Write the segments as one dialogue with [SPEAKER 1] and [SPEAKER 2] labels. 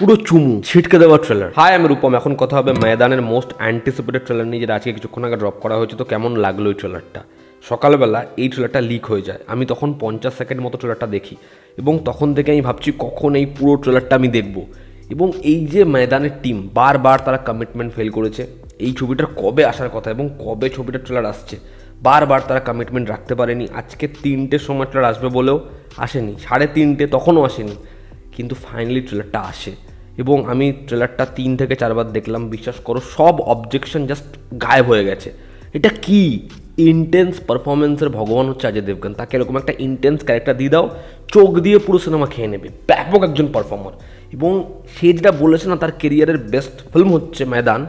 [SPEAKER 1] পুরো চুমু ছিটকে দেওয়া ট্রেলার হাই আমি রূপম এখন কথা হবে ময়দানের মোস্ট অ্যান্টিসিপেটেড ট্রেলার নিয়ে যেটা আজকে কিছুক্ষণ আগে ড্রপ করা হয়েছে তো কেমন লাগলো ওই ট্রেলারটা সকালবেলা এই ট্রেলারটা লিক হয়ে যায় আমি তখন পঞ্চাশ সেকেন্ড মতো ট্রেলারটা দেখি এবং তখন থেকে আমি ভাবছি কখন এই পুরো ট্রেলারটা আমি দেখব এবং এই যে ময়দানের টিম বারবার তারা কমিটমেন্ট ফেল করেছে এই ছবিটার কবে আসার কথা এবং কবে ছবিটার ট্রেলার আসছে বারবার তারা কমিটমেন্ট রাখতে পারেনি আজকে তিনটের সময় ট্রেলার আসবে বলেও আসেনি সাড়ে তিনটে তখনও আসেনি কিন্তু ফাইনালি ট্রেলারটা আসে এবং আমি ট্রেলারটা তিন থেকে চারবার দেখলাম বিশ্বাস করো সব অবজেকশন জাস্ট গায়েব হয়ে গেছে এটা কি ইন্টেন্স পারফরমেন্সের ভগবান হচ্ছে অজয় দেবগান তাকে এরকম একটা ইন্টেন্স ক্যারেক্টার দিয়ে দাও চোখ দিয়ে পুরো সিনেমা খেয়ে নেবে ব্যাপক একজন পারফর্মার এবং সে যেটা বলেছে না তার কেরিয়ারের বেস্ট ফিল্ম হচ্ছে ময়দান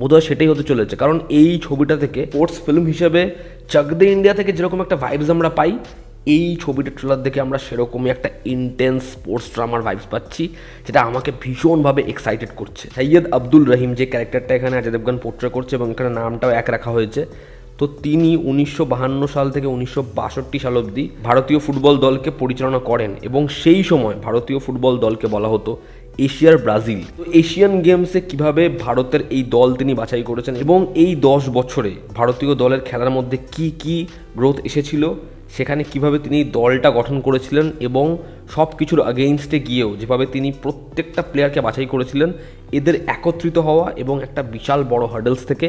[SPEAKER 1] বোধহয় সেটাই হতে চলেছে কারণ এই ছবিটা থেকে স্পোর্টস ফিল্ম হিসেবে দে ইন্ডিয়া থেকে যেরকম একটা ভাইবস আমরা পাই এই ছবিটা ট্রেলার দেখে আমরা সেরকমই একটা ইন্টেন্স স্পোর্টস ড্রামার ভাইবস পাচ্ছি যেটা আমাকে ভীষণভাবে এক্সাইটেড করছে সৈয়দ আব্দুল রহিম যে ক্যারেক্টারটা এখানে অজয় দেবগান পোট্রে করছে এবং এখানে নামটাও এক রাখা হয়েছে তো তিনি উনিশশো সাল থেকে উনিশশো সাল অবধি ভারতীয় ফুটবল দলকে পরিচালনা করেন এবং সেই সময় ভারতীয় ফুটবল দলকে বলা হতো এশিয়ার ব্রাজিল তো এশিয়ান গেমসে কিভাবে ভারতের এই দল তিনি বাছাই করেছেন এবং এই দশ বছরে ভারতীয় দলের খেলার মধ্যে কি কি গ্রোথ এসেছিল সেখানে কিভাবে তিনি দলটা গঠন করেছিলেন এবং সব কিছুর আগেইনস্টে গিয়েও যেভাবে তিনি প্রত্যেকটা প্লেয়ারকে বাছাই করেছিলেন এদের একত্রিত হওয়া এবং একটা বিশাল বড় হার্ডেলস থেকে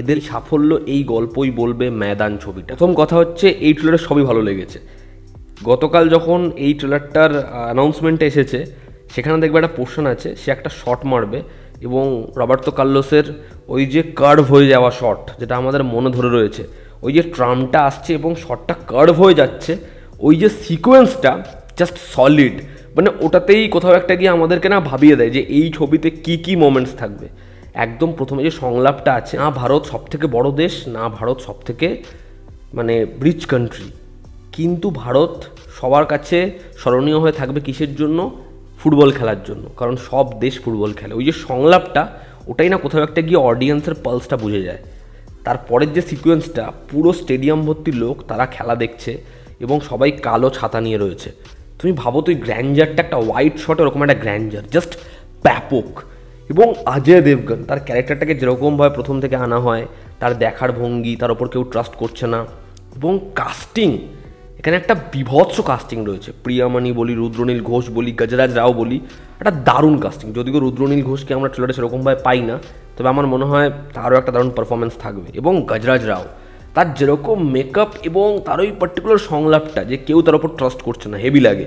[SPEAKER 1] এদের সাফল্য এই গল্পই বলবে ম্যাদান ছবিটা প্রথম কথা হচ্ছে এই ট্রেলার সবই ভালো লেগেছে গতকাল যখন এই ট্রেলারটার অ্যানাউন্সমেন্টে এসেছে সেখানে দেখবে একটা পোর্শন আছে সে একটা শট মারবে এবং রবার্তো কার্লোসের ওই যে কার্ভ হয়ে যাওয়া শট যেটা আমাদের মনে ধরে রয়েছে ওই যে ট্রামটা আসছে এবং শটটা কার্ভ হয়ে যাচ্ছে ওই যে সিকোয়েন্সটা জাস্ট সলিড মানে ওটাতেই কোথাও একটা গিয়ে আমাদেরকে না ভাবিয়ে দেয় যে এই ছবিতে কি কি মোমেন্টস থাকবে একদম প্রথমে যে সংলাপটা আছে না ভারত সব থেকে বড় দেশ না ভারত সব থেকে মানে রিচ কান্ট্রি কিন্তু ভারত সবার কাছে স্মরণীয় হয়ে থাকবে কিসের জন্য ফুটবল খেলার জন্য কারণ সব দেশ ফুটবল খেলে ওই যে সংলাপটা ওটাই না কোথাও একটা গিয়ে অডিয়েন্সের পালসটা বুঝে যায় তারপরের যে সিকোয়েন্সটা পুরো স্টেডিয়াম ভর্তি লোক তারা খেলা দেখছে এবং সবাই কালো ছাতা নিয়ে রয়েছে তুমি ভাবো তুই গ্র্যান্ডজারটা একটা হোয়াইট শট এরকম একটা গ্র্যান্ডজার জাস্ট ব্যাপক এবং অজয় দেবগন তার ক্যারেক্টারটাকে যেরকমভাবে প্রথম থেকে আনা হয় তার দেখার ভঙ্গি তার ওপর কেউ ট্রাস্ট করছে না এবং কাস্টিং এখানে একটা বিভৎস কাস্টিং রয়েছে প্রিয়ামানি বলি রুদ্রনীল ঘোষ বলি গজরাজ রাও বলি একটা দারুণ কাস্টিং যদিও রুদ্রনীল ঘোষকে আমরা ট্রেলারে সেরকমভাবে পাই না তবে আমার মনে হয় তারও একটা দারুণ পারফরমেন্স থাকবে এবং গজরাজ রাও তার যেরকম মেকআপ এবং তার ওই পার্টিকুলার সংলাপটা যে কেউ তার ওপর ট্রাস্ট করছে না হেভি লাগে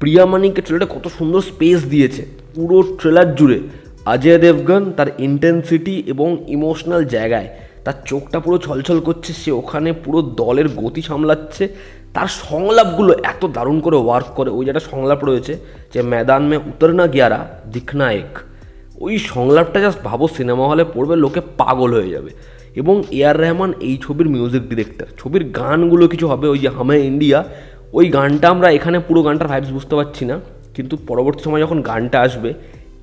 [SPEAKER 1] প্রিয়ামানিকে ট্রেলারে কত সুন্দর স্পেস দিয়েছে পুরো ট্রেলার জুড়ে অজয় দেবগন তার ইন্টেন্সিটি এবং ইমোশনাল জায়গায় তার চোখটা পুরো ছলছল করছে সে ওখানে পুরো দলের গতি সামলাচ্ছে তার সংলাপগুলো এত দারুণ করে ওয়ার্ক করে ওই যেটা সংলাপ রয়েছে যে ম্যাদান মে উতর না গিয়ারা দিখনা এক ওই সংলাপটা জাস্ট ভাবো সিনেমা হলে পড়বে লোকে পাগল হয়ে যাবে এবং এ আর রহমান এই ছবির মিউজিক ডিরেক্টর ছবির গানগুলো কিছু হবে ওই যে হামে ইন্ডিয়া ওই গানটা আমরা এখানে পুরো গানটার ভাইবস বুঝতে পারছি না কিন্তু পরবর্তী সময় যখন গানটা আসবে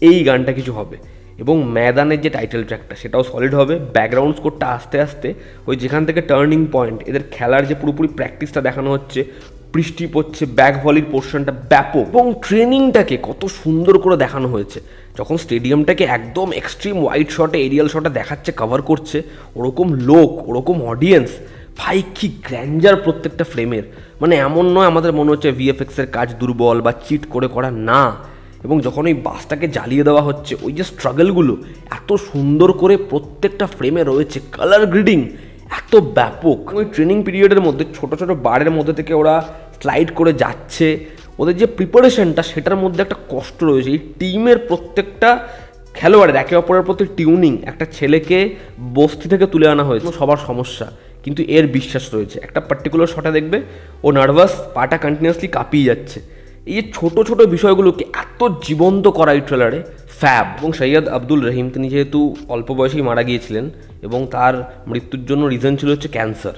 [SPEAKER 1] এই গানটা কিছু হবে এবং ম্যাদানের যে টাইটেল ট্র্যাকটা সেটাও সলিড হবে ব্যাকগ্রাউন্ড স্কোরটা আস্তে আস্তে ওই যেখান থেকে টার্নিং পয়েন্ট এদের খেলার যে পুরোপুরি প্র্যাকটিসটা দেখানো হচ্ছে বৃষ্টি পড়ছে ব্যাক ভলির পোর্শনটা ব্যাপক এবং ট্রেনিংটাকে কত সুন্দর করে দেখানো হয়েছে যখন স্টেডিয়ামটাকে একদম এক্সট্রিম ওয়াইড শটে এরিয়াল শটে দেখাচ্ছে কভার করছে ওরকম লোক ওরকম অডিয়েন্স ফাইকি কি গ্র্যান্ডার প্রত্যেকটা ফ্রেমের মানে এমন নয় আমাদের মনে হচ্ছে ভিএফএক্সের কাজ দুর্বল বা চিট করে করা না এবং যখন ওই বাসটাকে জ্বালিয়ে দেওয়া হচ্ছে ওই যে স্ট্রাগলগুলো এত সুন্দর করে প্রত্যেকটা ফ্রেমে রয়েছে কালার গ্রিডিং এত ব্যাপক ওই ট্রেনিং পিরিয়ডের মধ্যে ছোট ছোট বারের মধ্যে থেকে ওরা স্লাইড করে যাচ্ছে ওদের যে প্রিপারেশনটা সেটার মধ্যে একটা কষ্ট রয়েছে এই টিমের প্রত্যেকটা খেলোয়াড়ের একে অপরের প্রতি টিউনিং একটা ছেলেকে বস্তি থেকে তুলে আনা হয়েছে সবার সমস্যা কিন্তু এর বিশ্বাস রয়েছে একটা পার্টিকুলার শটে দেখবে ও নার্ভাস পাটা কন্টিনিউসলি কাঁপিয়ে যাচ্ছে এই ছোট ছোট বিষয়গুলোকে এত জীবন্ত করা এই ট্রেলারে ফ্যাব এবং সৈয়দ আব্দুল রহিম তিনি যেহেতু অল্প বয়সেই মারা গিয়েছিলেন এবং তার মৃত্যুর জন্য রিজন ছিল হচ্ছে ক্যান্সার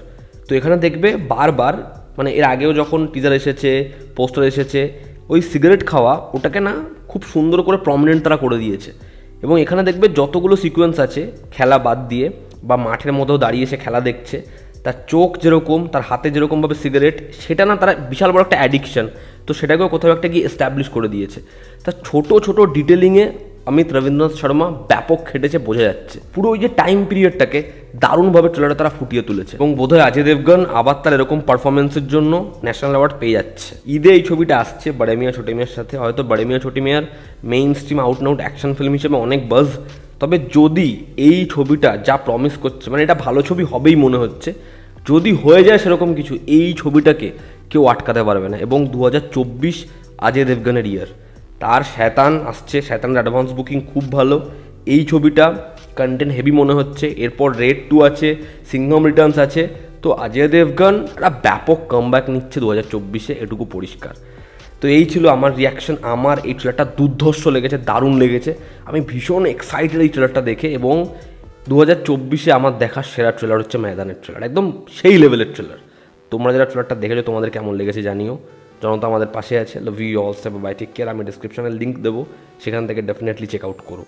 [SPEAKER 1] তো এখানে দেখবে বারবার মানে এর আগেও যখন টিজার এসেছে পোস্টার এসেছে ওই সিগারেট খাওয়া ওটাকে না খুব সুন্দর করে প্রমিনেন্ট তারা করে দিয়েছে এবং এখানে দেখবে যতগুলো সিকোয়েন্স আছে খেলা বাদ দিয়ে বা মাঠের মধ্যেও দাঁড়িয়ে সে খেলা দেখছে তার চোখ যেরকম তার হাতে যেরকমভাবে সিগারেট সেটা না তারা বিশাল বড় একটা অ্যাডিকশান তো সেটাকেও কোথাও একটা গিয়ে এস্টাবলিশ করে দিয়েছে তা ছোট ছোট ডিটেলিংয়ে অমিত রবীন্দ্রনাথ শর্মা ব্যাপক খেটেছে বোঝা যাচ্ছে পুরো ওই যে টাইম পিরিয়ডটাকে দারুণভাবে ট্রেলারে তারা ফুটিয়ে তুলেছে এবং বোধহয় অজয় দেবগন আবার তার এরকম পারফরমেন্সের জন্য ন্যাশনাল অ্যাওয়ার্ড পেয়ে যাচ্ছে ঈদে এই ছবিটা আসছে মিয়া ছোটি মেয়ের সাথে হয়তো মিয়া ছোটে মিয়ার mainstream out out action film হিসেবে অনেক বাজ তবে যদি এই ছবিটা যা প্রমিস করছে মানে এটা ভালো ছবি হবেই মনে হচ্ছে যদি হয়ে যায় সেরকম কিছু এই ছবিটাকে কেউ আটকাতে পারবে না এবং দু হাজার চব্বিশ আজয় দেবগানের ইয়ার তার শ্যাতান আসছে শ্যাতানের অ্যাডভান্স বুকিং খুব ভালো এই ছবিটা কন্টেন্ট হেভি মনে হচ্ছে এরপর রেড টু আছে সিংহম রিটার্নস আছে তো অজয় দেবগান একটা ব্যাপক কামব্যাক নিচ্ছে দু হাজার চব্বিশে এটুকু পরিষ্কার তো এই ছিল আমার রিয়াকশন আমার এই ট্রেলারটা দুর্ধর্ষ লেগেছে দারুণ লেগেছে আমি ভীষণ এক্সাইটেড এই ট্রেলারটা দেখে এবং দু হাজার চব্বিশে আমার দেখার সেরা ট্রেলার হচ্ছে ময়দানের ট্রেলার একদম সেই লেভেলের ট্রেলার তোমরা যারা ট্রেলারটা দেখেছো তোমাদের কেমন লেগেছে জানিও জনতা আমাদের পাশে আছে লাভ ইউ অলস বাই টেক কেয়ার আমি ডিসক্রিপশানে লিঙ্ক দেবো সেখান থেকে ডেফিনেটলি চেক আউট করো